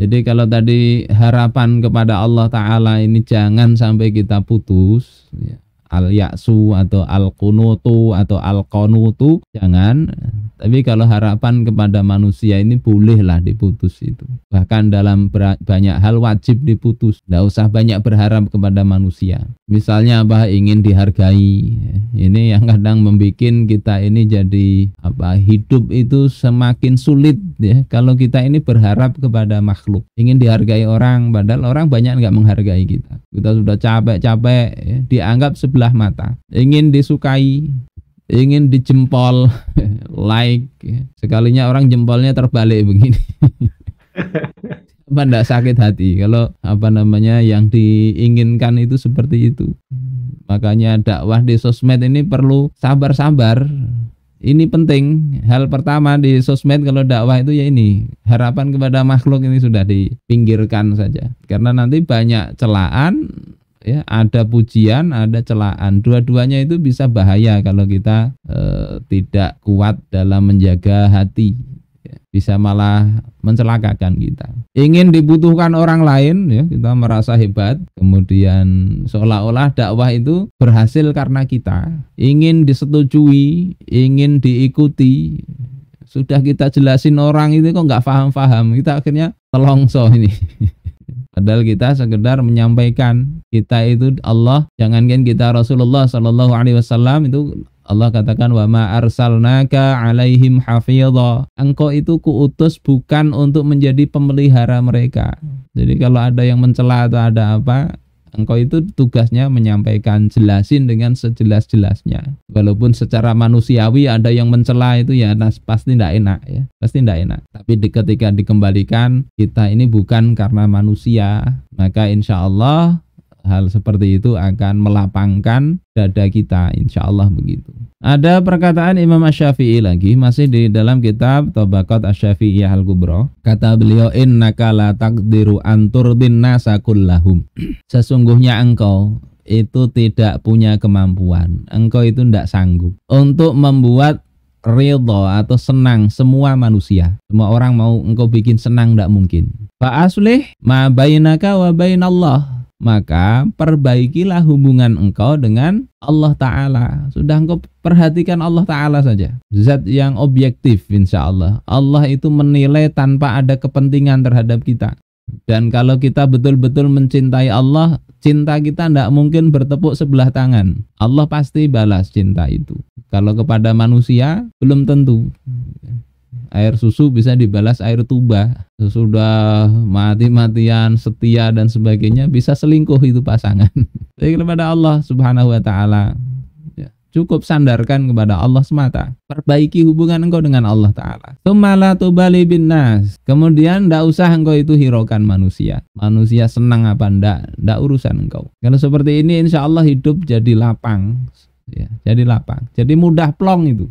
Jadi kalau tadi harapan kepada Allah Ta'ala ini jangan sampai kita putus ya. Al-Yaksu atau Al-Kunutu atau Al-Konutu jangan tapi kalau harapan kepada manusia ini bolehlah diputus itu. Bahkan dalam banyak hal wajib diputus. Tidak usah banyak berharap kepada manusia. Misalnya apa ingin dihargai. Ini yang kadang membuat kita ini jadi apa hidup itu semakin sulit ya. Kalau kita ini berharap kepada makhluk, ingin dihargai orang, padahal orang banyak nggak menghargai kita. Kita sudah capek-capek, ya. dianggap sebelah mata. Ingin disukai, ingin dijempol like sekalinya orang jempolnya terbalik begini apa ndak sakit hati kalau apa namanya yang diinginkan itu seperti itu makanya dakwah di sosmed ini perlu sabar-sabar ini penting hal pertama di sosmed kalau dakwah itu ya ini harapan kepada makhluk ini sudah dipinggirkan saja karena nanti banyak celaan ya ada pujian ada celaan dua-duanya itu bisa bahaya kalau kita e, tidak kuat dalam menjaga hati ya, bisa malah mencelakakan kita ingin dibutuhkan orang lain ya kita merasa hebat kemudian seolah-olah dakwah itu berhasil karena kita ingin disetujui ingin diikuti sudah kita jelasin orang itu kok nggak paham-paham kita akhirnya telongso ini Padahal kita sekedar menyampaikan kita itu Allah, jangankan kita Rasulullah Shallallahu Alaihi Wasallam itu Allah katakan wa ma arsalnaka alaihim hafidha. Engkau itu kuutus bukan untuk menjadi pemelihara mereka. Jadi kalau ada yang mencela atau ada apa, Engkau itu tugasnya menyampaikan, jelasin dengan sejelas-jelasnya. Walaupun secara manusiawi ada yang mencela itu ya nah, pasti tidak enak ya, pasti tidak enak. Tapi di, ketika dikembalikan, kita ini bukan karena manusia, maka insya Allah hal seperti itu akan melapangkan dada kita, insya Allah begitu. Ada perkataan Imam Asy-Syafi'i lagi masih di dalam kitab Tobakot Asy-Syafi'iyah Al-Kubra. Kata beliau innaka la taqdiru an turdin nasa kullahum. Sesungguhnya engkau itu tidak punya kemampuan. Engkau itu tidak sanggup untuk membuat ridho atau senang semua manusia. Semua orang mau engkau bikin senang tidak mungkin. Fa aslih ma bainaka wa bainallah maka perbaikilah hubungan engkau dengan Allah Ta'ala. Sudah engkau perhatikan Allah Ta'ala saja. Zat yang objektif insya Allah. Allah itu menilai tanpa ada kepentingan terhadap kita. Dan kalau kita betul-betul mencintai Allah, cinta kita tidak mungkin bertepuk sebelah tangan. Allah pasti balas cinta itu. Kalau kepada manusia, belum tentu air susu bisa dibalas air tuba sudah mati-matian setia dan sebagainya bisa selingkuh itu pasangan jadi kepada Allah subhanahu wa ta'ala ya, cukup sandarkan kepada Allah semata. Perbaiki hubungan engkau dengan Allah Ta'ala. Tumala tubali bin nas. Kemudian tidak usah engkau itu hiraukan manusia. Manusia senang apa ndak, ndak urusan engkau. Kalau seperti ini insya Allah hidup jadi lapang ya jadi lapang jadi mudah plong itu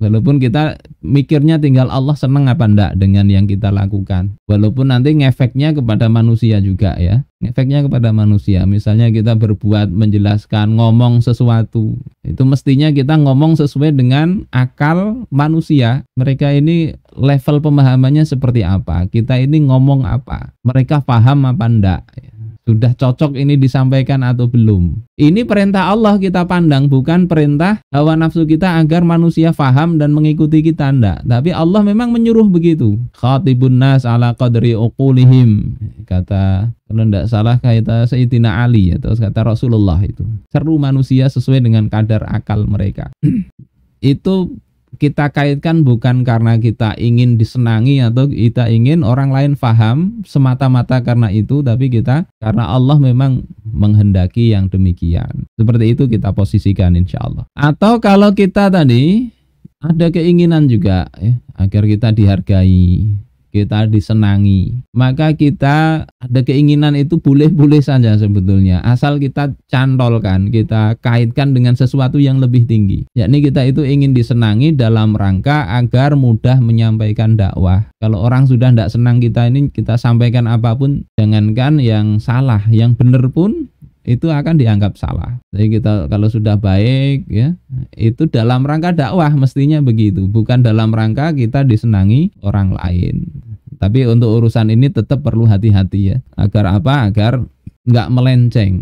walaupun kita mikirnya tinggal Allah senang apa enggak dengan yang kita lakukan walaupun nanti ngefeknya kepada manusia juga ya ngefeknya kepada manusia misalnya kita berbuat menjelaskan ngomong sesuatu itu mestinya kita ngomong sesuai dengan akal manusia mereka ini level pemahamannya seperti apa kita ini ngomong apa mereka paham apa enggak ya sudah cocok ini disampaikan atau belum? Ini perintah Allah kita pandang, bukan perintah hawa nafsu kita agar manusia faham dan mengikuti kita enggak. Tapi Allah memang menyuruh begitu. Khatibun nas ala qadri uqulihim. Kata kalau ndak salah kata Sayyidina Ali atau kata Rasulullah itu. Seru manusia sesuai dengan kadar akal mereka. itu kita kaitkan bukan karena kita ingin disenangi atau kita ingin orang lain faham semata-mata karena itu tapi kita karena Allah memang menghendaki yang demikian seperti itu kita posisikan insya Allah atau kalau kita tadi ada keinginan juga ya, agar kita dihargai kita disenangi. Maka kita ada keinginan itu boleh-boleh saja sebetulnya. Asal kita cantolkan, kita kaitkan dengan sesuatu yang lebih tinggi. Yakni kita itu ingin disenangi dalam rangka agar mudah menyampaikan dakwah. Kalau orang sudah tidak senang kita ini, kita sampaikan apapun, jangankan yang salah, yang benar pun itu akan dianggap salah. Jadi kita kalau sudah baik ya, itu dalam rangka dakwah mestinya begitu, bukan dalam rangka kita disenangi orang lain. Tapi untuk urusan ini tetap perlu hati-hati ya. Agar apa? Agar nggak melenceng.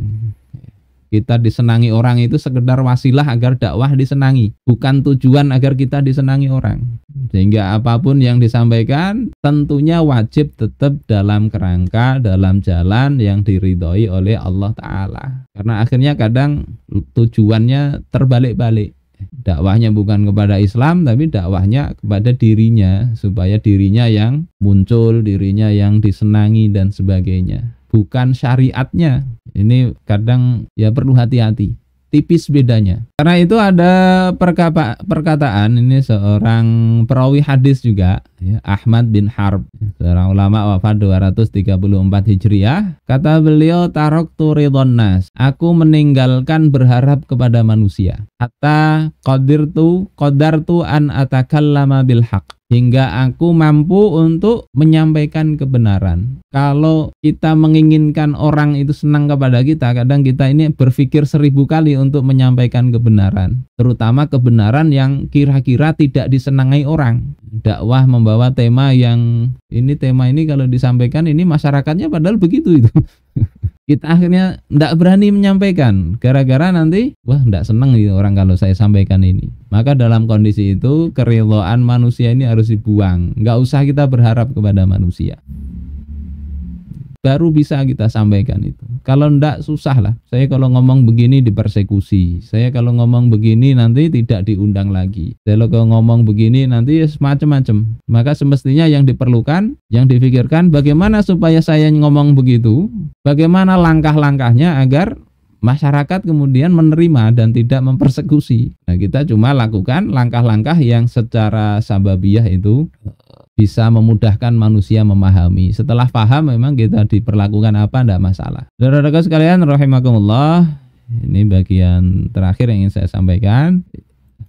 Kita disenangi orang itu sekedar wasilah agar dakwah disenangi, bukan tujuan agar kita disenangi orang. Sehingga apapun yang disampaikan tentunya wajib tetap dalam kerangka, dalam jalan yang diridhoi oleh Allah Ta'ala. Karena akhirnya kadang tujuannya terbalik-balik dakwahnya bukan kepada Islam tapi dakwahnya kepada dirinya supaya dirinya yang muncul dirinya yang disenangi dan sebagainya bukan syariatnya ini kadang ya perlu hati-hati tipis bedanya karena itu ada perkataan ini seorang perawi hadis juga ya, Ahmad bin Harb seorang ulama wafat 234 Hijriah kata beliau tarok turidon nas aku meninggalkan berharap kepada manusia hatta qadir tu qadar tu an atakallama bil hingga aku mampu untuk menyampaikan kebenaran. Kalau kita menginginkan orang itu senang kepada kita, kadang kita ini berpikir seribu kali untuk menyampaikan kebenaran, terutama kebenaran yang kira-kira tidak disenangi orang. Dakwah mem membawa tema yang ini tema ini kalau disampaikan ini masyarakatnya padahal begitu itu kita akhirnya tidak berani menyampaikan gara-gara nanti wah tidak senang gitu orang kalau saya sampaikan ini maka dalam kondisi itu kerelaan manusia ini harus dibuang nggak usah kita berharap kepada manusia baru bisa kita sampaikan itu. Kalau ndak susah lah. Saya kalau ngomong begini dipersekusi. Saya kalau ngomong begini nanti tidak diundang lagi. Saya kalau ngomong begini nanti ya semacam-macam. Maka semestinya yang diperlukan, yang difikirkan bagaimana supaya saya ngomong begitu, bagaimana langkah-langkahnya agar masyarakat kemudian menerima dan tidak mempersekusi. Nah, kita cuma lakukan langkah-langkah yang secara sababiah itu bisa memudahkan manusia memahami. Setelah paham memang kita diperlakukan apa tidak masalah. Saudara-saudara sekalian, rahimakumullah. Ini bagian terakhir yang ingin saya sampaikan.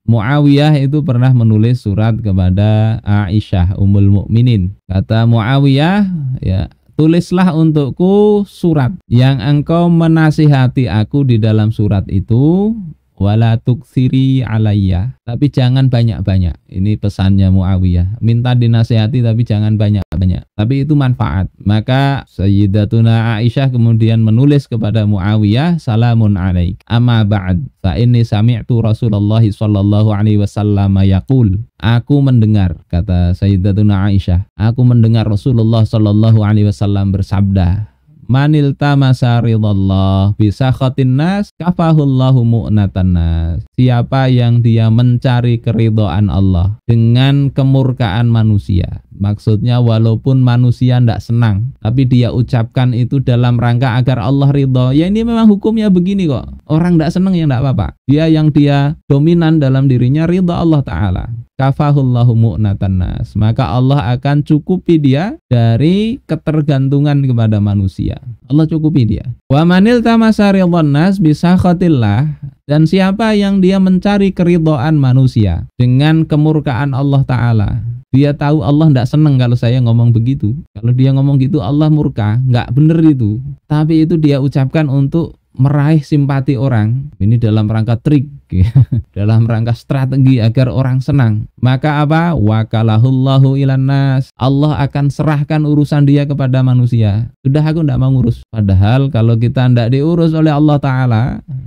Muawiyah itu pernah menulis surat kepada Aisyah Ummul Mukminin. Kata Muawiyah, ya, tulislah untukku surat yang engkau menasihati aku di dalam surat itu wala tuksiri alayya tapi jangan banyak-banyak ini pesannya Muawiyah minta dinasehati tapi jangan banyak-banyak tapi itu manfaat maka Sayyidatuna Aisyah kemudian menulis kepada Muawiyah salamun alaik amma ba'd fa inni sami'tu Rasulullah sallallahu alaihi wasallam yaqul aku mendengar kata Sayyidatuna Aisyah aku mendengar Rasulullah sallallahu alaihi wasallam bersabda Manil tamasa ridallah bisa nas kafahullahu mu'natan nas. Siapa yang dia mencari keridhaan Allah dengan kemurkaan manusia, Maksudnya walaupun manusia tidak senang, tapi dia ucapkan itu dalam rangka agar Allah ridho. Ya ini memang hukumnya begini kok. Orang tidak senang ya tidak apa-apa. Dia yang dia dominan dalam dirinya ridho Allah Ta'ala. Kafahullahu mu'natan nas. Maka Allah akan cukupi dia dari ketergantungan kepada manusia. Allah cukupi dia. Wa manil tamasari nas bisa khotillah dan siapa yang dia mencari keridoan manusia dengan kemurkaan Allah Ta'ala dia tahu Allah tidak senang kalau saya ngomong begitu kalau dia ngomong gitu Allah murka nggak bener itu tapi itu dia ucapkan untuk meraih simpati orang ini dalam rangka trik Gitu. dalam rangka strategi agar orang senang. Maka apa? Wakalahullahu ilan nas. Allah akan serahkan urusan dia kepada manusia. Sudah aku tidak mau ngurus. Padahal kalau kita tidak diurus oleh Allah Ta'ala,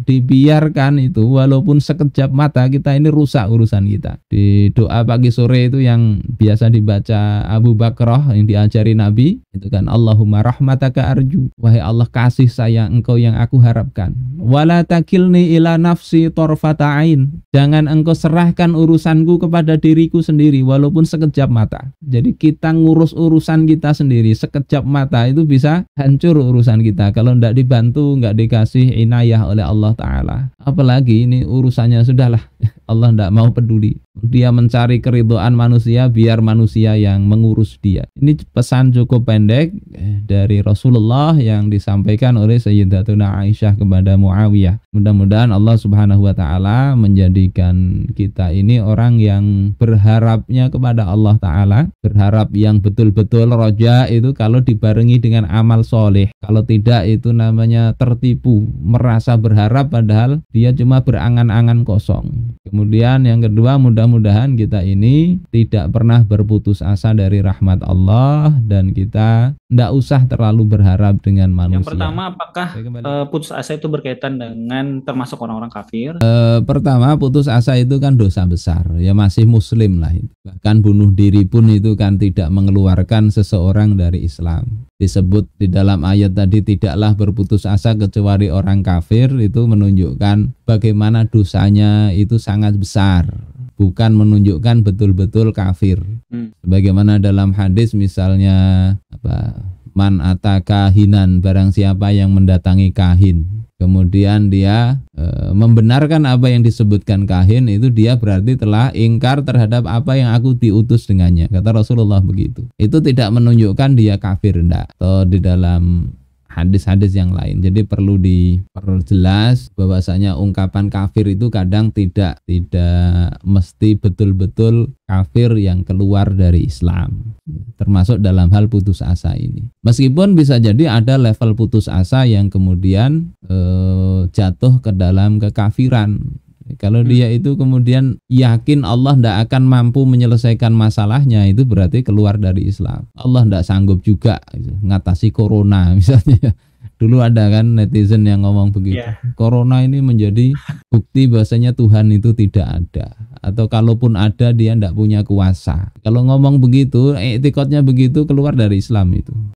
dibiarkan itu walaupun sekejap mata kita ini rusak urusan kita. Di doa pagi sore itu yang biasa dibaca Abu Bakrah yang diajari Nabi, itu kan Allahumma rahmataka arju. Wahai Allah kasih sayang engkau yang aku harapkan. Wala takilni torfa ain jangan engkau serahkan urusanku kepada diriku sendiri walaupun sekejap mata jadi kita ngurus urusan kita sendiri sekejap mata itu bisa hancur urusan kita kalau tidak dibantu nggak dikasih inayah oleh Allah Ta'ala apalagi ini urusannya sudahlah Allah tidak mau peduli dia mencari keridoan manusia biar manusia yang mengurus dia. Ini pesan cukup pendek eh, dari Rasulullah yang disampaikan oleh Sayyidatuna Aisyah kepada Muawiyah. Mudah-mudahan Allah Subhanahu wa taala menjadikan kita ini orang yang berharapnya kepada Allah taala, berharap yang betul-betul roja itu kalau dibarengi dengan amal soleh. Kalau tidak itu namanya tertipu, merasa berharap padahal dia cuma berangan-angan kosong. Kemudian yang kedua mudah mudah-mudahan kita ini tidak pernah berputus asa dari rahmat Allah dan kita tidak usah terlalu berharap dengan manusia. Yang pertama, apakah eh, putus asa itu berkaitan dengan termasuk orang-orang kafir? E, pertama, putus asa itu kan dosa besar, ya masih muslim lah. Bahkan bunuh diri pun itu kan tidak mengeluarkan seseorang dari Islam. Disebut di dalam ayat tadi tidaklah berputus asa kecuali orang kafir itu menunjukkan bagaimana dosanya itu sangat besar bukan menunjukkan betul-betul kafir. Hmm. Sebagaimana dalam hadis misalnya apa man atau kahinan. barang siapa yang mendatangi kahin kemudian dia e, membenarkan apa yang disebutkan kahin itu dia berarti telah ingkar terhadap apa yang aku diutus dengannya kata Rasulullah begitu itu tidak menunjukkan dia kafir ndak atau di dalam hadis-hadis yang lain. Jadi perlu diperjelas bahwasanya ungkapan kafir itu kadang tidak tidak mesti betul-betul kafir yang keluar dari Islam. Termasuk dalam hal putus asa ini. Meskipun bisa jadi ada level putus asa yang kemudian eh, jatuh ke dalam kekafiran kalau dia hmm. itu kemudian yakin Allah tidak akan mampu menyelesaikan masalahnya, itu berarti keluar dari Islam. Allah tidak sanggup juga gitu, ngatasi corona misalnya. Dulu ada kan netizen yang ngomong begitu. Yeah. Corona ini menjadi bukti bahasanya Tuhan itu tidak ada. Atau kalaupun ada dia tidak punya kuasa. Kalau ngomong begitu, etikotnya begitu keluar dari Islam itu.